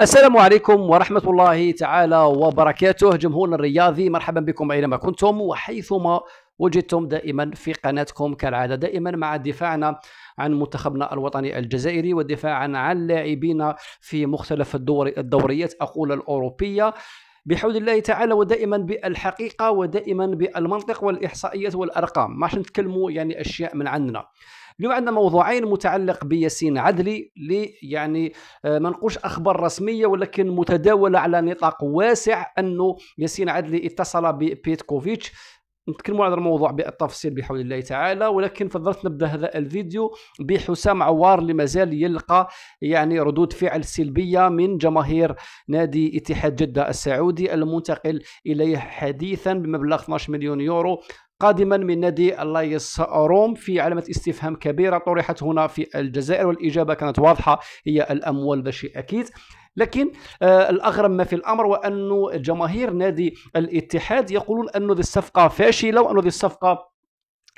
السلام عليكم ورحمة الله تعالى وبركاته جمهورنا الرياضي مرحبا بكم أينما كنتم وحيثما وجدتم دائما في قناتكم كالعادة دائما مع دفاعنا عن منتخبنا الوطني الجزائري ودفاعا عن لاعبينا في مختلف الدور الدوريات أقول الأوروبية بحول الله تعالى ودائما بالحقيقه ودائما بالمنطق والاحصائيات والارقام ما نتكلموا يعني اشياء من عندنا اليوم عندنا موضوعين متعلق بياسين عدلي اللي يعني آه، ما نقولش اخبار رسميه ولكن متداوله على نطاق واسع انه ياسين عدلي اتصل ببيتكوفيتش نتكلموا على الموضوع بالتفصيل بحول الله تعالى ولكن فضلت نبدا هذا الفيديو بحسام عوار اللي مازال يلقى يعني ردود فعل سلبيه من جماهير نادي اتحاد جده السعودي المنتقل اليه حديثا بمبلغ 12 مليون يورو قادما من نادي اللايس روم في علامة استفهام كبيرة طرحت هنا في الجزائر والإجابة كانت واضحة هي الأموال بشيء أكيد لكن آه، الاغرب ما في الامر وأن جماهير نادي الاتحاد يقولون ان هذه الصفقه فاشله وان هذه الصفقه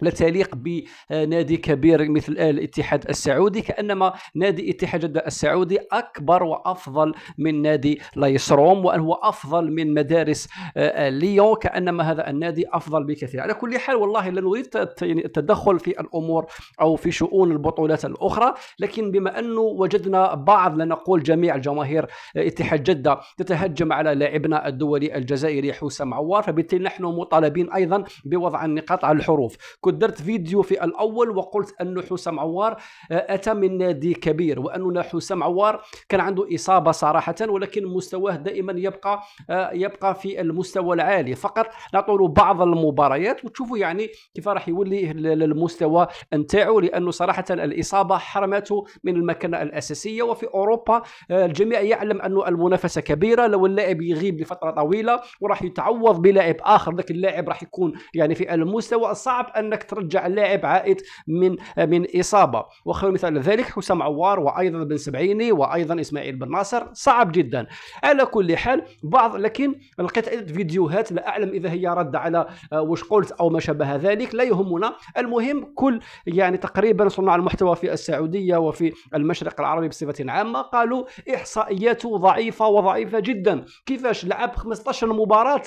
لا تليق بنادي آه، كبير مثل آه، الاتحاد السعودي كانما نادي اتحاد جده السعودي اكبر وافضل من نادي ليسروم وان هو افضل من مدارس آه، ليون كانما هذا النادي افضل بكثير على كل حال والله لا نريد يعني التدخل في الامور او في شؤون البطولات الاخرى لكن بما انه وجدنا بعض لا نقول جميع جماهير اتحاد جده تتهجم على لاعبنا الدولي الجزائري حسام عوار فبالتالي نحن مطالبين ايضا بوضع النقاط على الحروف ودرت فيديو في الاول وقلت ان حسام عوار آه، اتى من نادي كبير واننا حسام عوار كان عنده اصابه صراحه ولكن مستواه دائما يبقى آه، يبقى في المستوى العالي فقط نعطوا بعض المباريات وتشوفوا يعني كيف راح يولي المستوى نتاعو لانه صراحه الاصابه حرمته من المكانه الاساسيه وفي اوروبا آه، الجميع يعلم انه المنافسه كبيره لو اللاعب يغيب لفتره طويله وراح يتعوض بلاعب اخر ذاك اللاعب راح يكون يعني في المستوى الصعب انك انك ترجع اللاعب عائد من من اصابه وخير مثال ذلك حسام عوار وايضا بن سبعيني وايضا اسماعيل بن ناصر صعب جدا على كل حال بعض لكن لقيت عده فيديوهات لا اعلم اذا هي رد على آه، واش قلت او ما شابه ذلك لا يهمنا المهم كل يعني تقريبا صناع المحتوى في السعوديه وفي المشرق العربي بصفه عامه قالوا احصائياته ضعيفه وضعيفه جدا كيفاش لعب 15 مباراه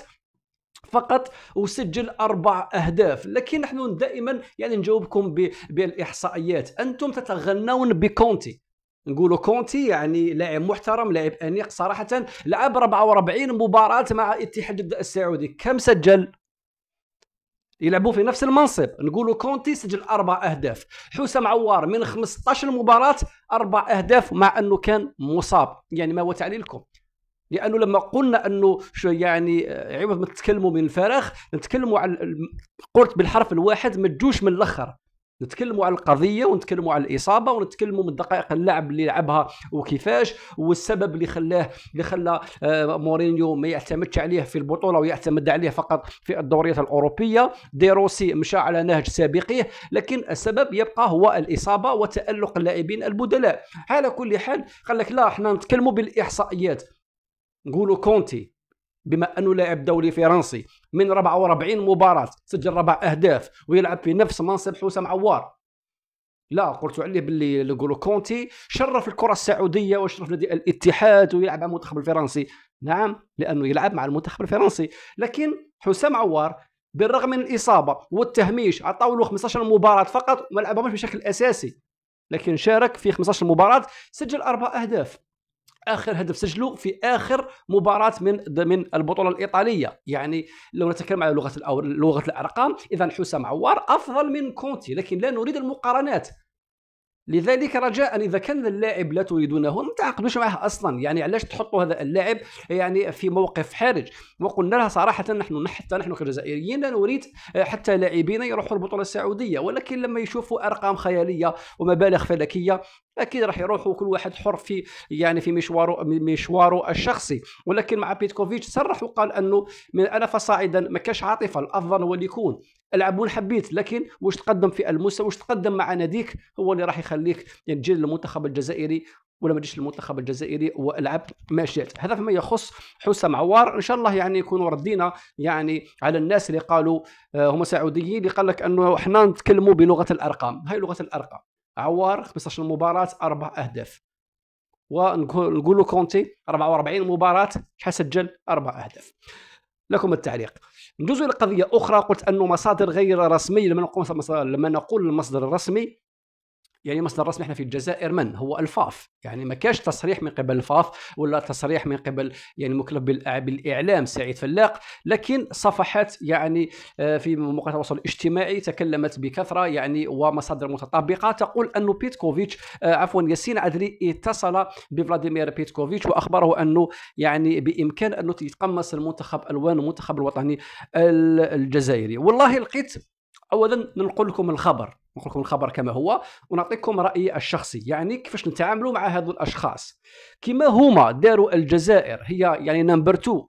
فقط وسجل اربع اهداف لكن نحن دائما يعني نجاوبكم بالاحصائيات انتم تتغنون بكونتي نقولوا كونتي يعني لاعب محترم لاعب انيق صراحه لعب 44 مباراه مع اتحاد السعودي كم سجل يلعبوا في نفس المنصب نقولوا كونتي سجل اربع اهداف حسام عوار من 15 مباراه اربع اهداف مع انه كان مصاب يعني ما هو تعليلكم لانه لما قلنا انه يعني آه، عوض ما تتكلموا من الفراغ نتكلموا على قلت بالحرف الواحد ما تجوش من الاخر نتكلموا على القضيه ونتكلموا على الاصابه ونتكلموا من دقائق اللعب اللي لعبها وكيفاش والسبب اللي خلاه اللي خلى آه، مورينيو ما يعتمدش عليه في البطوله ويعتمد عليه فقط في الدوريات الاوروبيه ديروسي مشى على نهج سابقيه لكن السبب يبقى هو الاصابه وتالق اللاعبين البدلاء على كل حال قال لك لا احنا نتكلموا بالاحصائيات نقولوا كونتي بما انه لاعب دولي فرنسي من 44 مباراه سجل ربع اهداف ويلعب في نفس منصب حسام عوار لا قلت عليه باللي نقولوا كونتي شرف الكره السعوديه وشرف نادي الاتحاد ويلعب مع المنتخب الفرنسي نعم لانه يلعب مع المنتخب الفرنسي لكن حسام عوار بالرغم من الاصابه والتهميش عطاو له 15 مباراه فقط ما لعبهمش بشكل اساسي لكن شارك في 15 مباراه سجل اربع اهداف اخر هدف سجله في اخر مباراه من من البطوله الايطاليه يعني لو نتكلم على لغه لغه الارقام اذا حسام عوار افضل من كونتي لكن لا نريد المقارنات لذلك رجاء اذا كان اللاعب لا تريدونه ما تعاقدوش معه اصلا يعني علاش تحطوا هذا اللاعب يعني في موقف حرج وقلنا لها صراحه نحن حتى نحن كجزائريين لا نريد حتى لاعبين يروحوا البطوله السعوديه ولكن لما يشوفوا ارقام خياليه ومبالغ فلكيه اكيد راح يروحوا كل واحد حر في يعني في مشواره مشواره الشخصي ولكن مع بيتكوفيتش صرح وقال انه من انا فصاعدا ما كاش عاطفه الافضل هو اللي يكون العب وين حبيت لكن واش تقدم في المستوى واش تقدم مع ناديك هو اللي راح يخلي يخليك يعني تجي للمنتخب الجزائري ولا ما تجيش للمنتخب الجزائري والعب ما شئت هذا فيما يخص حسام عوار ان شاء الله يعني يكونوا ردينا يعني على الناس اللي قالوا آه، هم سعوديين اللي قال لك انه احنا نتكلموا بلغه الارقام هاي لغه الارقام عوار 15 مباراه اربع اهداف ونقولوا كونتي 44 مباراه شحال سجل اربع اهداف لكم التعليق نجوز الى قضيه اخرى قلت انه مصادر غير رسميه لما نقول لما نقول المصدر الرسمي يعني مصدر الرسمي احنا في الجزائر من هو الفاف يعني ما كاش تصريح من قبل الفاف ولا تصريح من قبل يعني مكلف بالاعلام سعيد فلاق لكن صفحات يعني آه، في مواقع التواصل الاجتماعي تكلمت بكثره يعني ومصادر متطابقه تقول ان بيتكوفيتش آه، عفوا ياسين عدلي اتصل بفلاديمير بيتكوفيتش واخبره انه يعني بامكان انه يتقمص المنتخب الوان المنتخب الوطني الجزائري والله لقيت اولا ننقل لكم الخبر ننقل لكم الخبر كما هو ونعطيكم رايي الشخصي يعني كيفاش نتعاملوا مع هذو الاشخاص كما هما داروا الجزائر هي يعني نمبر 2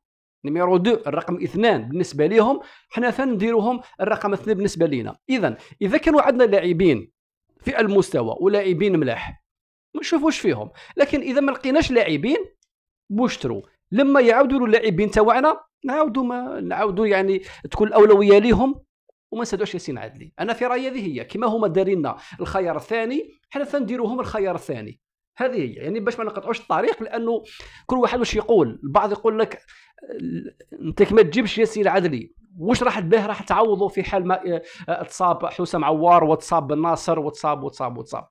نيميرو 2 الرقم اثنان بالنسبه لهم حنا فنديروهم الرقم اثنين بالنسبه لينا اذا اذا كانوا عندنا لاعبين في المستوى ولاعبين ملاح ما نشوفوش فيهم لكن اذا ما لقيناش لاعبين بوشترو لما يعاودوا اللاعبين تاعنا نعاودوا ما نعاودوا يعني تكون الاولويه ليهم وما نسدوش ياسين عدلي انا في رايي هذه هي كما هما دارينا الخيار الثاني حنا فنديروهم الخيار الثاني هذه هي يعني باش ما نقطعوش الطريق لانه كل واحد واش يقول البعض يقول لك انت كما تجيبش ياسين عدلي واش راح به راح تعوضه في حال ما آه، آه، تصاب حسام عوار وتصاب بن ناصر وتصاب وتصاب وتصاب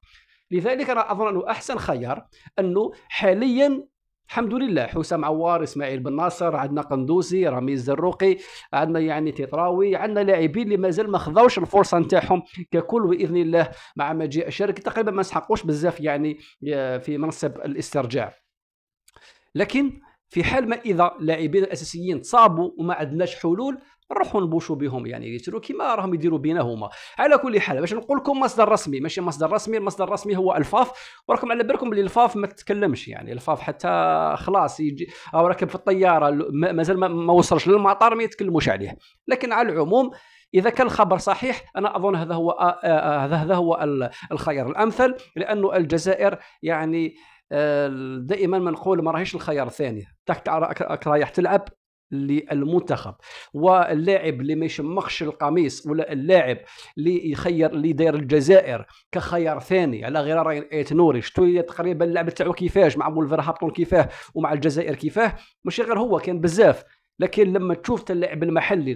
لذلك انا اظن انه احسن خيار انه حاليا الحمد لله حسام عوار اسماعيل بن ناصر عندنا قندوزي رامي الزروقي عندنا يعني تطراوي عندنا لاعبين اللي مازال ما خذاوش الفرصه نتاعهم ككل باذن الله مع مجيء الشركه تقريبا ما سحقوش بزاف يعني آه، في منصب الاسترجاع لكن في حال ما اذا لاعبين الاساسيين تصابوا وما عندناش حلول نروحوا نبوشوا بهم يعني يديروا كما راهم يديروا بينا هما على كل حال باش نقول لكم مصدر رسمي ماشي مصدر رسمي المصدر الرسمي هو الفاف وراكم على بالكم اللي الفاف ما تتكلمش يعني الفاف حتى خلاص يجي او راكب في الطياره مازال ما وصلش للمطار ما يتكلموش عليه لكن على العموم اذا كان الخبر صحيح انا اظن هذا هو آه، آه، آه، هذا هذا هو الخيار الامثل لانه الجزائر يعني دائما ما نقول ما راهيش الخيار الثاني تحت رايح تلعب للمنتخب واللاعب اللي ما يشمخش القميص ولا اللاعب اللي يخير اللي داير الجزائر كخيار ثاني على غرار ايه نوري شتو تقريبا اللعب تاعو كيفاش مع ولفرهابطون كيفاه ومع الجزائر كيفاه ماشي غير هو كان بزاف لكن لما تشوف اللاعب المحلي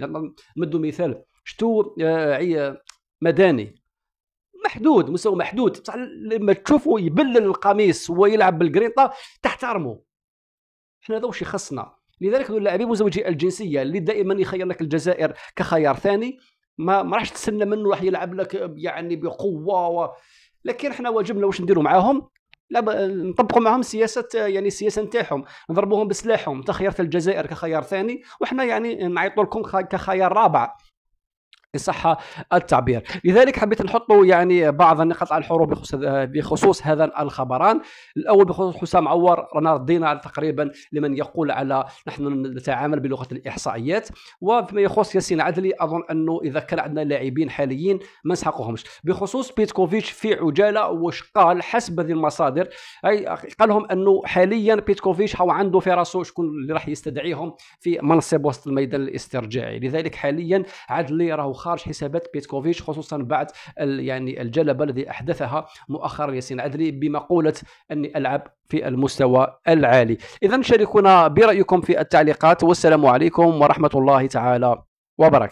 نمدو مثال شتو آه، مداني محدود مستوى محدود بصح لما تشوفه يبلل القميص ويلعب بالقريطه تحترمه احنا هذا واش يخصنا لذلك هذو اللاعبين مزوجي الجنسيه اللي دائما يخير لك الجزائر كخيار ثاني ما ما راحش تسنى منه راح يلعب لك يعني بقوه و... لكن احنا واجبنا واش نديروا معاهم لا نطبقوا معهم سياسه يعني السياسه نتاعهم نضربوهم بسلاحهم تخيرت الجزائر كخيار ثاني وحنا يعني نعيطوا لكم كخيار رابع إن صح التعبير لذلك حبيت نحطوا يعني بعض النقاط على الحروب بخصوص هذا الخبران الأول بخصوص حسام عوار رانا ردينا تقريبا لمن يقول على نحن نتعامل بلغة الإحصائيات وفيما يخص ياسين عدلي أظن أنه إذا كان عندنا لاعبين حاليين ما نسحقوهمش بخصوص بيتكوفيتش في عجالة واش قال حسب هذه المصادر أي قال لهم أنه حاليا بيتكوفيتش هو عنده في راسه شكون اللي راح يستدعيهم في منصب وسط الميدان الاسترجاعي لذلك حاليا عدلي راهو خارج حسابات بيتكوفيتش خصوصا بعد يعني الجلبه الذي احدثها مؤخرا ياسين عدلي بمقوله اني العب في المستوى العالي اذا شاركونا برايكم في التعليقات والسلام عليكم ورحمه الله تعالى وبركاته